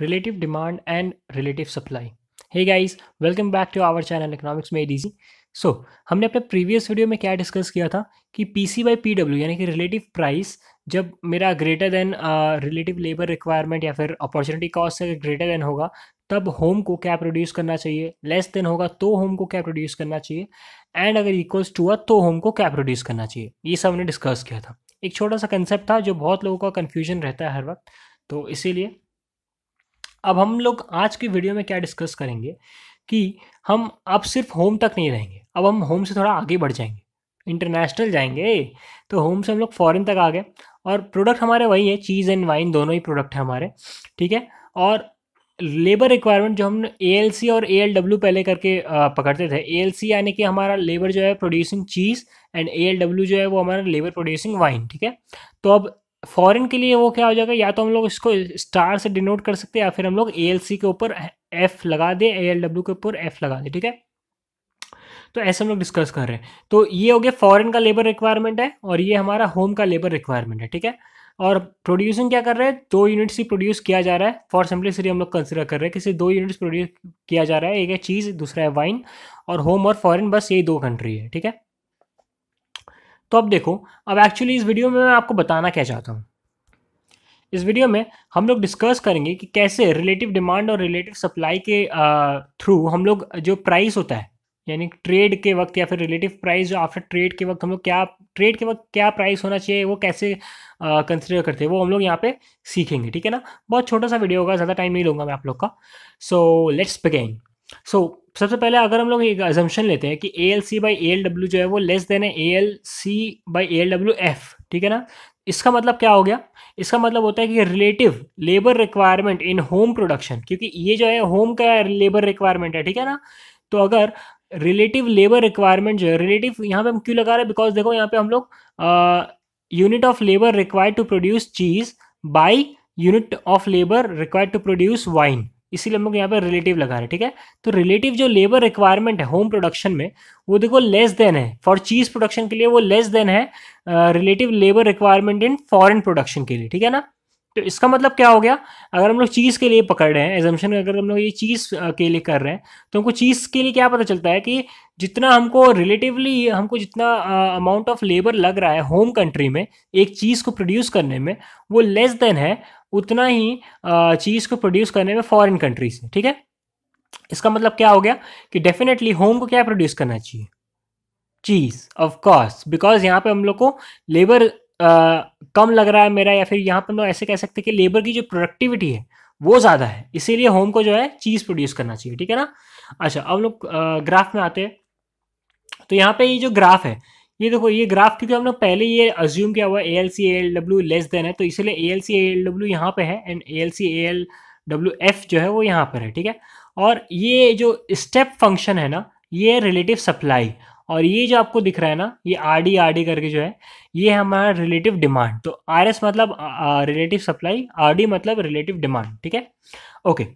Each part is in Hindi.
relative demand and relative supply. Hey guys, welcome back to our channel Economics Made Easy. So so, हमने अपने प्रीवियस वीडियो में क्या डिस्कस किया था कि P C by P W यानी कि रिलेटिव प्राइस जब मेरा greater than relative labour requirement या फिर अपॉर्चुनिटी कॉस्ट से ग्रेटर देन होगा तब होम को क्या प्रोड्यूस करना चाहिए लेस देन होगा तो होम को क्या प्रोड्यूस करना चाहिए एंड अगर इक्वल्स टू हुआ तो होम को क्या प्रोड्यूस करना चाहिए ये सब हमने डिस्कस किया था एक छोटा सा कंसेप्ट था जो बहुत लोगों का कन्फ्यूजन रहता है हर वक्त तो इसीलिए अब हम लोग आज के वीडियो में क्या डिस्कस करेंगे कि हम अब सिर्फ होम तक नहीं रहेंगे अब हम होम से थोड़ा आगे बढ़ जाएंगे इंटरनेशनल जाएंगे तो होम से हम लोग फॉरेन तक आ गए और प्रोडक्ट हमारे वही है चीज़ एंड वाइन दोनों ही प्रोडक्ट हैं हमारे ठीक है और लेबर रिक्वायरमेंट जो हम ए और ए पहले करके पकड़ते थे ए यानी कि हमारा लेबर जो है प्रोड्यूसिंग चीज़ एंड ए जो है वो हमारा लेबर प्रोड्यूसिंग वाइन ठीक है तो अब फॉरेन के लिए वो क्या हो जाएगा या तो हम लोग इसको स्टार से डिनोट कर सकते हैं या फिर हम लोग ए के ऊपर एफ लगा दें ए के ऊपर एफ लगा दें ठीक है तो ऐसे हम लोग डिस्कस कर रहे हैं तो ये हो गया फॉरेन का लेबर रिक्वायरमेंट है और ये हमारा होम का लेबर रिक्वायरमेंट है ठीक है और प्रोड्यूसिंग क्या कर रहे हैं दो यूनिट्स ही प्रोड्यूस किया जा रहा है फॉर सिंपलिसिटी हम लोग कंसिडर कर रहे हैं किसी दो यूनिट्स प्रोड्यूस किया जा रहा है एक है चीज़ दूसरा है वाइन और होम और फॉरेन बस यही दो कंट्री है ठीक है तो अब देखो अब एक्चुअली इस वीडियो में मैं आपको बताना क्या चाहता हूँ इस वीडियो में हम लोग डिस्कस करेंगे कि कैसे रिलेटिव डिमांड और रिलेटिव सप्लाई के थ्रू हम लोग जो प्राइस होता है यानी ट्रेड के वक्त या फिर रिलेटिव प्राइस जो आफ्टर ट्रेड के वक्त हम लोग क्या ट्रेड के वक्त क्या प्राइस होना चाहिए वो कैसे कंसिडर करते हैं वो हम लोग यहाँ पे सीखेंगे ठीक है ना बहुत छोटा सा वीडियो होगा ज़्यादा टाइम नहीं लूँगा मैं आप लोग का सो लेट्स बिगेन सो सबसे पहले अगर हम लोग एक एजम्पन लेते हैं कि A L C by A L W जो है वो लेस देन है A L C by A L W F ठीक है ना इसका मतलब क्या हो गया इसका मतलब होता है कि relative labour requirement in home production क्योंकि ये जो है होम का लेबर रिक्वायरमेंट है ठीक है ना तो अगर रिलेटिव लेबर रिक्वायरमेंट जो है रिलेटिव यहाँ पे हम क्यों लगा रहे हैं बिकॉज देखो यहाँ पे हम लोग unit of labour required to produce cheese by unit of labour required to produce wine इसीलिए हम लोग यहाँ पे रिलेटिव लगा रहे हैं ठीक है तो रिलेटिव जो लेबर रिक्वायरमेंट है होम प्रोडक्शन में वो देखो लेस देन है फॉर चीज़ प्रोडक्शन के लिए वो लेस देन है relative labour requirement in foreign production के लिए ठीक है ना तो इसका मतलब क्या हो गया अगर हम लोग चीज़ के लिए पकड़ रहे हैं एजम्पन अगर हम लोग ये चीज़ के लिए कर रहे हैं तो हमको चीज़ के लिए क्या पता चलता है कि जितना हमको रिलेटिवली हमको जितना अमाउंट ऑफ लेबर लग रहा है होम कंट्री में एक चीज़ को प्रोड्यूस करने में वो लेस देन है उतना ही चीज़ को प्रोड्यूस करने में फॉरेन कंट्रीज है ठीक है इसका मतलब क्या हो गया कि डेफिनेटली होम को क्या प्रोड्यूस करना चाहिए चीज़ ऑफ कोर्स बिकॉज यहाँ पे हम लोग को लेबर कम लग रहा है मेरा या फिर यहाँ पे हम लोग ऐसे कह सकते हैं कि लेबर की जो प्रोडक्टिविटी है वो ज़्यादा है इसीलिए होम को जो है चीज़ प्रोड्यूस करना चाहिए ठीक है ना अच्छा अब लोग ग्राफ में आते हैं तो यहाँ पे ये जो ग्राफ है ये देखो ये ग्राफ क्योंकि हमने पहले ये अज्यूम किया हुआ A L C L W less than है तो इसलिए A L C L W यहाँ पे है and A L C L W F जो है वो यहाँ पर है ठीक है और ये जो स्टेप फंक्शन है ना ये रिलेटिव सप्लाई और ये जो आपको दिख रहा है ना ये आर डी आर डी करके जो है ये हमारा रिलेटिव डिमांड तो आर एस मतलब रिलेटिव सप्लाई आर डी मतलब रिलेटिव डिमांड ठीक है ओके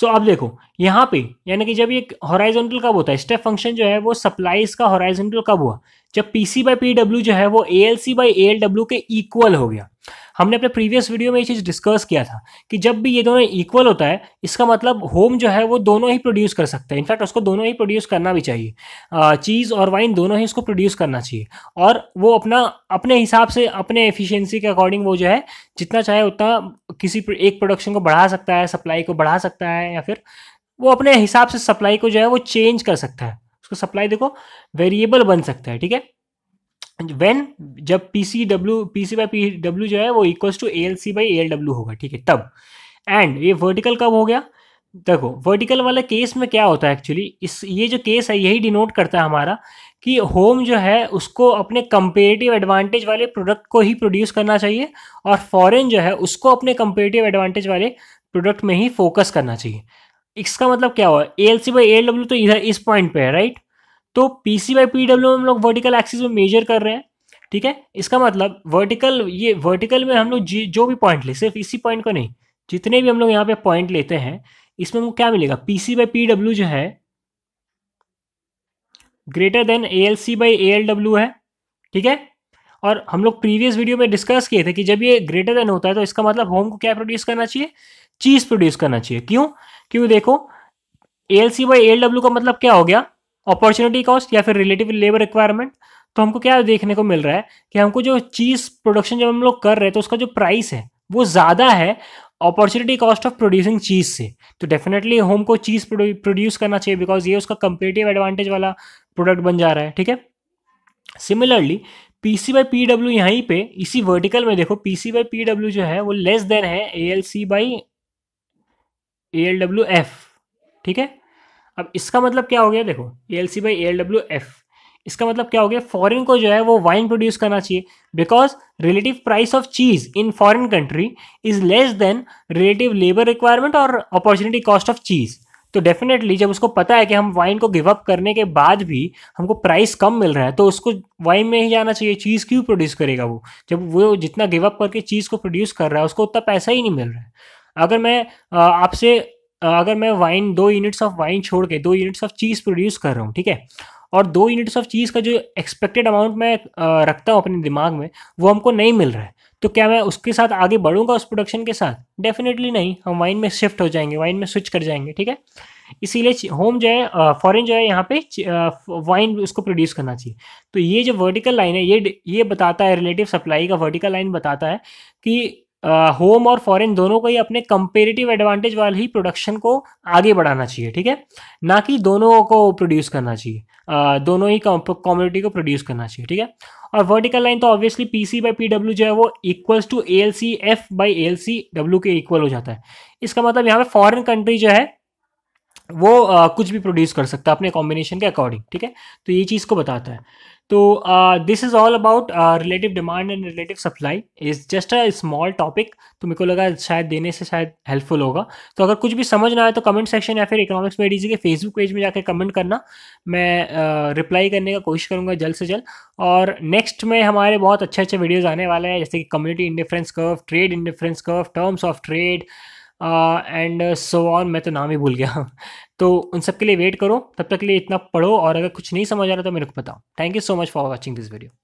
सो अब देखो यहाँ पे यानी कि जब ये हॉराइजेंटल कब होता है स्टेप फंक्शन जो है वो सप्लाईज का हॉराइजेंटल कब हुआ जब पीसी बाई पी डब्ल्यू जो है वो A L C by A L W के इक्वल हो गया हमने अपने प्रीवियस वीडियो में ये चीज़ डिस्कस किया था कि जब भी ये दोनों इक्वल होता है इसका मतलब होम जो है वो दोनों ही प्रोड्यूस कर सकते हैं इनफैक्ट उसको दोनों ही प्रोड्यूस करना भी चाहिए चीज़ और वाइन दोनों ही उसको प्रोड्यूस करना चाहिए और वो अपना अपने हिसाब से अपने एफिशिएंसी के अकॉर्डिंग वो जो है जितना चाहे उतना किसी एक प्रोडक्शन को बढ़ा सकता है सप्लाई को बढ़ा सकता है या फिर वो अपने हिसाब से सप्लाई को जो है वो चेंज कर सकता है उसका सप्लाई देखो वेरिएबल बन सकता है ठीक है वेन जब P C W P C by P W जो है वो equals to A L C by A L W होगा ठीक है तब एंड ये वर्टिकल कब हो गया देखो वर्टिकल वाला केस में क्या होता है एक्चुअली इस ये जो केस है यही डिनोट करता है हमारा कि होम जो है उसको अपने कंपेरेटिव एडवांटेज वाले प्रोडक्ट को ही प्रोड्यूस करना चाहिए और फॉरेन जो है उसको अपने कंपेरेटिव एडवांटेज वाले प्रोडक्ट में ही फोकस करना चाहिए इसका मतलब क्या हुआ A L C by A L W तो इधर इस पॉइंट पे है राइट तो पीसी बाई पी डब्ल्यू में हम लोग वर्टिकल एक्सिस में मेजर कर रहे हैं ठीक है इसका मतलब वर्टिकल ये वर्टिकल में हम लोग जो भी पॉइंट ले सिर्फ इसी पॉइंट को नहीं जितने भी हम लोग यहाँ पे पॉइंट लेते हैं इसमें हमको क्या मिलेगा पीसी बाई पी डब्ल्यू जो है greater than A L C by A L W है ठीक है और हम लोग प्रीवियस वीडियो में डिस्कस किए थे कि जब ये ग्रेटर देन होता है तो इसका मतलब होम को क्या प्रोड्यूस करना चाहिए चीज़ प्रोड्यूस करना चाहिए क्यों क्यों देखो A L C by L W का मतलब क्या हो गया अपॉर्चुनिटी कॉस्ट या फिर रिलेटिव लेबर रिक्वायरमेंट तो हमको क्या देखने को मिल रहा है कि हमको जो चीज़ प्रोडक्शन जब हम लोग कर रहे हैं तो उसका जो प्राइस है वो ज़्यादा है opportunity cost of producing cheese से तो डेफिनेटली होम को चीज़ प्रोड्यूस करना चाहिए बिकॉज ये उसका कंपेटिव एडवांटेज वाला प्रोडक्ट बन जा रहा है ठीक है similarly P C by P W यहीं पर इसी वर्टिकल में देखो P C by P W जो है वो लेस देन है A L C by A L W F ठीक है अब इसका मतलब क्या हो गया देखो A L C by A L W F इसका मतलब क्या हो गया फॉरेन को जो है वो वाइन प्रोड्यूस करना चाहिए because relative price of cheese in foreign country is less than relative labour requirement और अपॉर्चुनिटी कॉस्ट ऑफ चीज तो डेफिनेटली जब उसको पता है कि हम वाइन को गिव अप करने के बाद भी हमको प्राइस कम मिल रहा है तो उसको वाइन में ही जाना चाहिए चीज़ क्यों प्रोड्यूस करेगा वो जब वो जितना गिव अप करके चीज़ को प्रोड्यूस कर रहा है उसको उतना पैसा ही नहीं मिल रहा है अगर मैं आपसे अगर मैं वाइन दो यूनिट्स ऑफ वाइन छोड़ के दो यूनिट्स ऑफ चीज़ प्रोड्यूस कर रहा हूँ ठीक है और दो यूनिट्स ऑफ चीज़ का जो एक्सपेक्टेड अमाउंट मैं रखता हूँ अपने दिमाग में वो हमको नहीं मिल रहा है तो क्या मैं उसके साथ आगे बढ़ूंगा उस प्रोडक्शन के साथ डेफिनेटली नहीं हम वाइन में शिफ्ट हो जाएंगे वाइन में स्विच कर जाएंगे ठीक है इसीलिए होम जो है फॉरेन जो है यहाँ पे वाइन उसको प्रोड्यूस करना चाहिए तो ये जो वर्टिकल लाइन है ये ये बताता है रिलेटिव सप्लाई का वर्टिकल लाइन बताता है कि होम और फॉरेन दोनों को ही अपने कंपेरेटिव एडवांटेज वाले ही प्रोडक्शन को आगे बढ़ाना चाहिए ठीक है ना कि दोनों को प्रोड्यूस करना चाहिए दोनों ही कॉमोडिटी को प्रोड्यूस करना चाहिए ठीक है और वर्टिकल लाइन तो obviously P C by P W जो है वो equals to A L C F by L C W के इक्वल हो जाता है इसका मतलब यहाँ पे फॉरेन कंट्री जो है वो आ, कुछ भी प्रोड्यूस कर सकता है अपने कॉम्बिनेशन के अकॉर्डिंग ठीक है तो ये चीज़ को बताता है तो this is all about relative demand and relative supply is just a small topic तो मेरे को लगा शायद देने से शायद हेल्पफुल होगा तो अगर कुछ भी समझ ना आए तो कमेंट सेक्शन या फिर इकोनॉमिक्स में डीजी के फेसबुक पेज में जाकर कमेंट करना मैं रिप्लाई uh, करने का कोशिश करूंगा जल्द से जल्द और नेक्स्ट में हमारे बहुत अच्छे अच्छे वीडियोज़ आने वाले हैं जैसे कि community indifference curve trade indifference curve terms of trade and so on मैं तो नाम ही भूल गया तो उन सब के लिए वेट करो तब तक के लिए इतना पढ़ो और अगर कुछ नहीं समझ आ रहा तो मेरे को बताओ thank you so much for watching this video